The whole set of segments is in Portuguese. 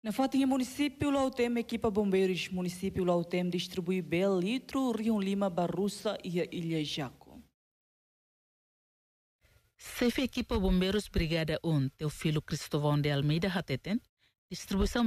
Na Fatinha Município Lautem, equipa Bombeiros Município Lautem distribui litro Rio Lima, Barruça e a Ilha Jaco. Sefe equipa Bombeiros Brigada 1, teu filho Cristovão de Almeida Hateten, distribuição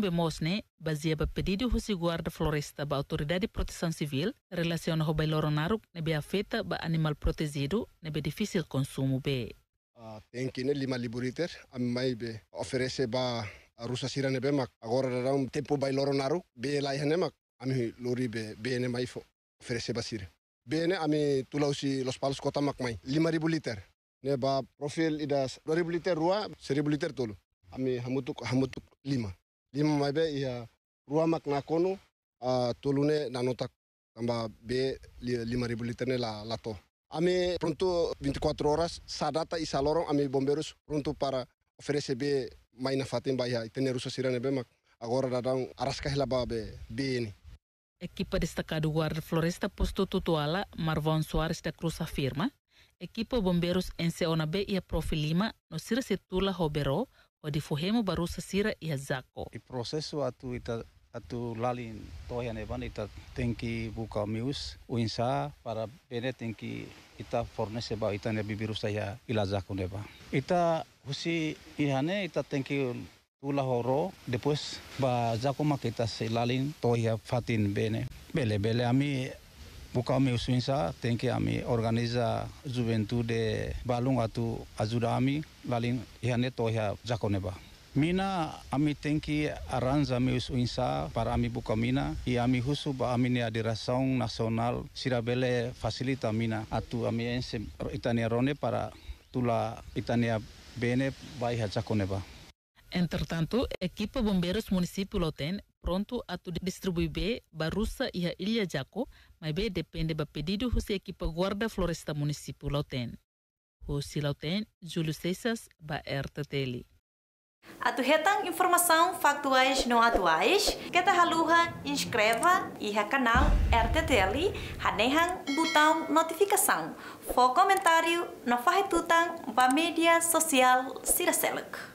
baseia para pedido Rússia Guarda Floresta ba Autoridade de Proteção Civil, relaciona o bailoronaru, nebe afeta ba animal protegido, nebe difícil consumo be. Uh, ah, tem que ne lima liburiter, a mãe be oferece ba rusa sirane be mak agora um tempo bai loro naru be la hene mak ami lori be bene mai fo fere se basire bene ami tulausi los palos kota mak mai 5000 liter ne ba profil ida 2000 liter rua 1000 liter tolu ami hamutuk hamutuk lima lima mai be ia rua mak na kono uh, ne nanota tamba be 5000 liter ne la lato Ami pronto 24 horas, sadata isalorong ami bomberos pronto para be na fatin baia itene russo sirane bema agora dadão arascahila babe bini Equipa destacada do Guarda Floresta Posto Tutuala, Marvão Soares da Cruz afirma, equipa bombeiros em Seonabe e a Prof. Lima, no Sira Setula Roberó, onde Fujemo Barussa Sira e a Zaco. e processo atuita atu toh toyan evan ita tinggi buka mius uinsa para bene tinggi ita fornes seba ita ne bibirus saya ilaja kuneba ita husi ihane ita tinggi tula horo después ba jakoma kita se lalin ya fatin bene bele bele ami buka mius usuinsa tenki ami organiza juventude balung atu azura lalin ihane ya zakuneba. Mina ami tenki aranza ami usu insa para ami buka mina i ami husu ba ami ni adirasaung nasional sirabele fasilita mina atu ami ense itania rone para tula itania bene bai hachakone ba. Entertanto, tanto, equipo bomberos municipio Loten pronto atu distribuir barusa iha ilha Jaco, mas be depende ba pedido husi equipo guarda floresta municipio Loten. Husi Loten, Júlio César, ba RTTL. Atuhetang informação factuais não atuais. Kita haluha inscreva e ha canal RTTL hanehang botão notificação. For comentário na farretutang ba mídia social Siraseluk.